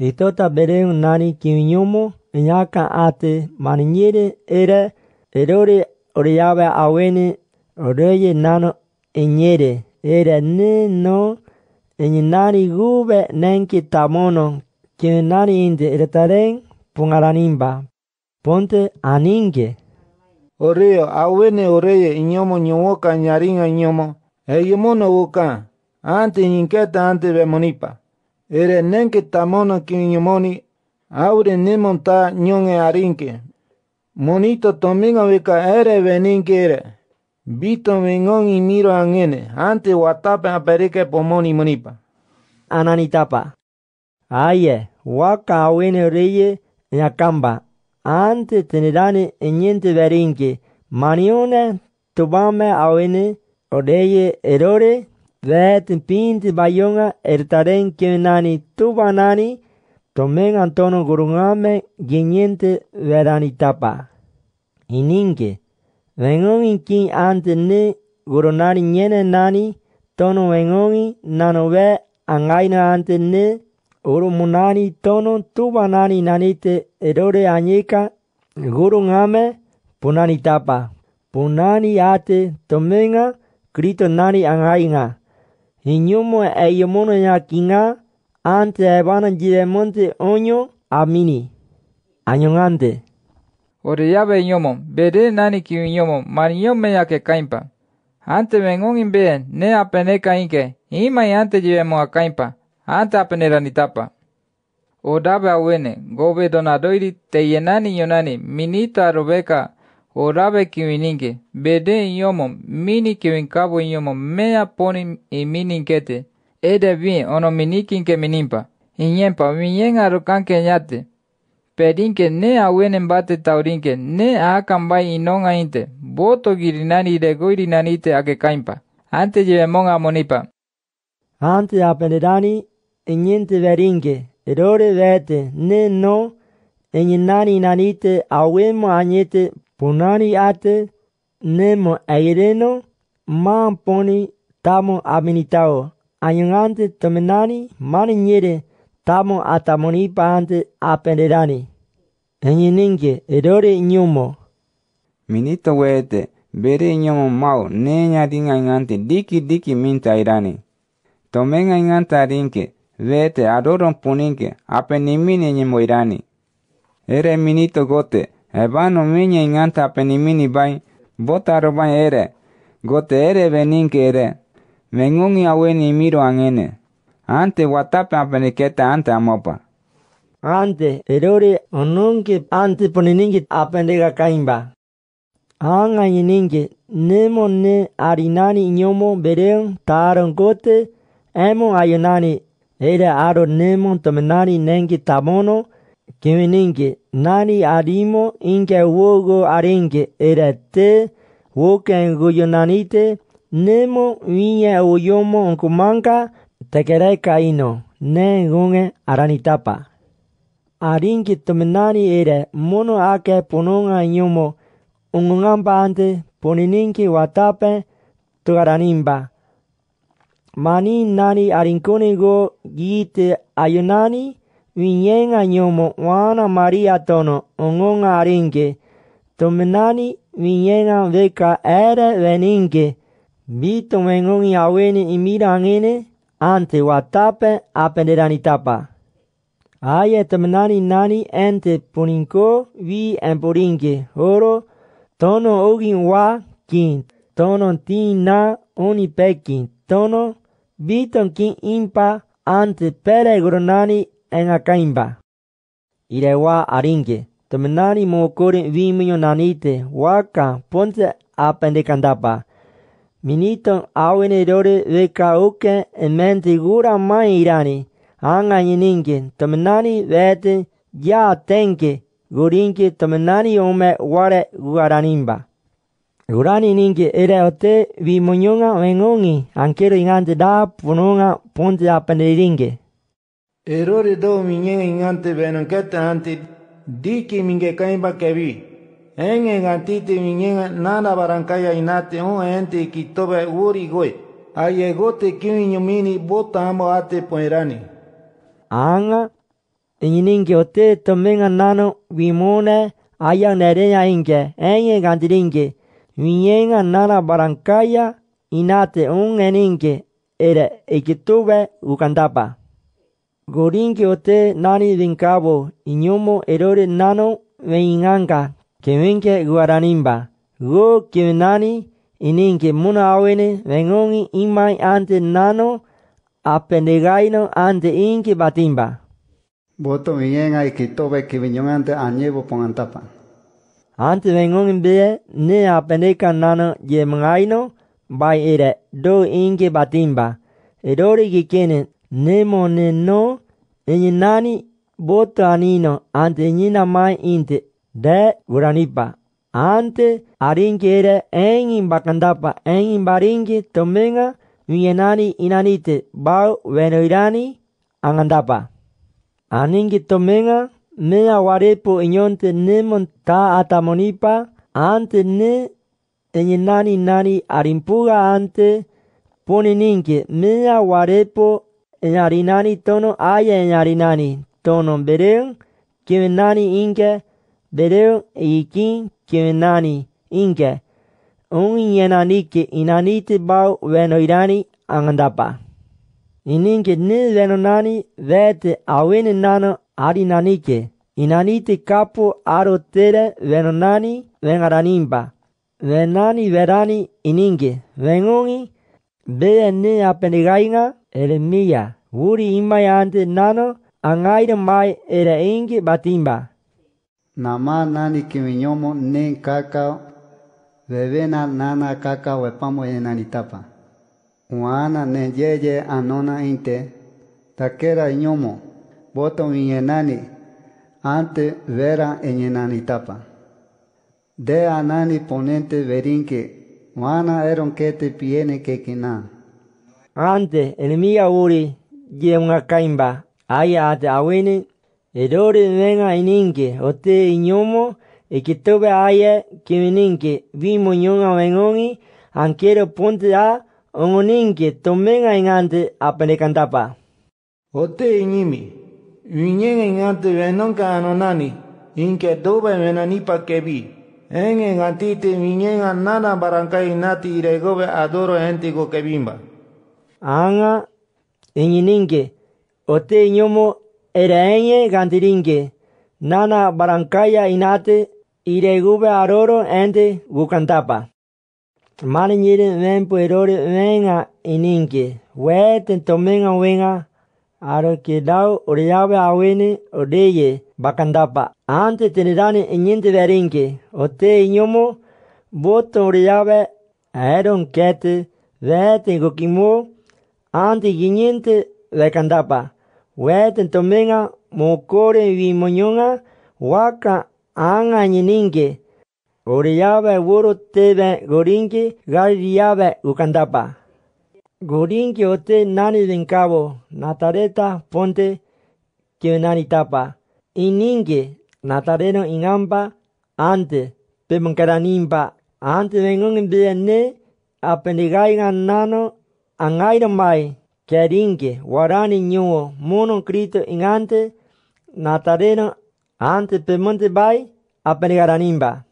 Itota beren nani kinyumo inyaka ate maniñere era erore oriabe aweni oreye nano enyere era ne no enyinari gube nenki tamono kinari inde eretaren pungaranimba ponte aninge oreo awene oreye inyomo nyowoka nyaringa nyomo eyimono woka ante nyinketa ante bemonipa Ere nenke tamono moni, aure monta ñone arinke. Monito tomingo vika ere veninke ere. Vito vengon y miro angene, ante watapa aperike pomoni monipa. Ananitapa. Aye, waka awene reye yakamba. Ante tenerane eñente verinke. Manione tubame awene oreye erore Vetin pinti bayonga el taren ertaren kienani tubanani, tomen antono gurungame geniente veranitapa. Ininke, vengon inkin ante ne gurunari niene nani, tono vengongi nanove angaina ante ne, urumunani tono tubanani nanite erore anika gurungame punanitapa. Punani ate tomenga, krito nani angaina. e, e yomono ya kinga ante e jire monte onyo amini. Anyongante. Ore ya be bere nani ki mar marinyome ya ke kaimpa. Ante vengon imbe ne apene kainke, ima ante mo a kaimpa, ante apene ranitapa. Odabe awene, gobe donadoiri te yenani yonani, minita robeka, orabe kiwininke bede inyomo mini kiwinkabo inyomo mea poni imininkete ede bien onominikinke minimpa iñempa miñen arukanke ñate perinke ne awene bate taurinke ne ahakan bai inon ainte boto girinani ake kaimpa ante yevemon amonipa ante apelirani iñente verinke erore vete ne no eñinani nanite awemo añete Ponari ate nemo nemoaireno poni tamo aminitao. Añongante tomenani mariñere tamo atamonipa ante apenderani. Eñeninke erore iñomo. Minito wete bere iñomo mau neñarin añante diki diki mintairani. Tomen arinke vete aroron puninke apenimini ñemoirani. Ere minito gote Ebano minya inganta penimini bai, botaro bai ere, gote ere beninke ere, mengungi aweni miro angene. Ante watape apeniketa ante amopa. Ante erore onunke ante poniningi apenega kaimba. Anga yiningi nemo ne arinani nyomo beren gote emo ayonani. Era aro nemo tomenani nengi tamono. 君 ningi nani arimo inge wogo aringi erete woken goyonanite nemo wiña uyomo onkumanka tekereka ino ne gunge aranitapa aringi tomenani era mono ake pononga un ungungamba ante ponininki watape tugaranimba mani nani arinkuni go gite ayunani Vinyenga nyomo wana maria tono ongonga ringe. Tomenani vinyenga veka ere veninge. Bito mengongi awene imira angene ante watape apenderani tapa. Aye tomenani nani ente puninko vi emporinge. Oro tono ogin wa kin. Tono tin na oni pekin. Tono biton kin impa ante peregronani engakaimba ilewa aringe temenari mokore vimiño nanite waka ponce apendekandapa minito awenerore vekauke mentigura mai irani angañininge temenari vete yatenke gurinke temenari ome ware guaranimba Gurani ninge era ote vimoñonga wengongi ankero ingante da pononga ponte apenderinge. Errore do ngante benon benonketa ante diki minge kaimba kevi en engantite minye nana barankaya inate un ente kitobe uri goe ayegote kinyumini bota amo ate poerani anga ininge ote tomenga nano wimone aya nereya inge en engantiringe Minye nana barankaya inate un eninge era ikitube ukandapa goringe ote nani dinkabo iñomo erore nano weinganka kemenke guaranimba go kemenani ininke muna awene wengongi imai ante nano apendegaino ante inke batimba boto miyenga ikitobe kibiñon ante añebo pongantapa ante wengongi be ne apendeka nano yemangaino bai ere do inke batimba erore kikene nemoneno enyinani botanino ante enyina inte de uranipa ante arinkere engin bakandapa engin baringi tomenga Uyenani inanite bau venoirani angandapa. Aningi tomenga mea warepo inyonte nemon ta atamonipa ante ne enyenani nani arimpuga ante ponininke mea warepo ñarinani tono aya ñarinani tono beren kivenani inke beren ikin kivenani inke un yenaniki inaniti bau venoirani angandapa ininke ni venonani vete awene nano arinanike inaniti kapu arotere venonani vengaranimpa wenani werani ininke venungi beye ni apenigainga El mía, wuri ante nano, era ingi batimba. Nama nani kimiñomo nen kakao, bebena nana kaka en enanitapa. Uana nen yeye anona inte, takera iñomo, boto miñenani, ante vera enanitapa. De anani ponente verinque, uana eron kete piene kekina. ante mía uri caimba aya ate awini edori venga ininki ote iñomo ikitove aya kimininki vimo ñonga vengongi anquero ponte a ongoninki tomenga ingante apenekantapa ote iñimi uñenga ingante venonka anonani inke dove venanipa kebi. en en antite miñenga nana barankai nati iregobe adoro entigo kebimba. anga ote oteiñomo ereeñe gantiringue nana barankaya inate ireguve aroro ente gukantapa mane ñire ven puerore venga ininque weten tomenga wenga aro kilau oreyave awene odeye bakandapa ante tenerane iñinte ote oteiñomo boto oreyave aeron kete veten gukimo Ante la candapa, huete tomenga mokore moñonga, huaca anga yininque, Goriyabe woro tebe gorinque, gariyabe ukandapa. Gorinke ote nani cabo, natareta ponte que nani tapa. Ininke natareno ingampa ante pemankaranimpa. Ante vengon ne, apendegaigan nano mai keringe warani nyuo mono krito ingante natareno ante pemonte bai apeligaranimba.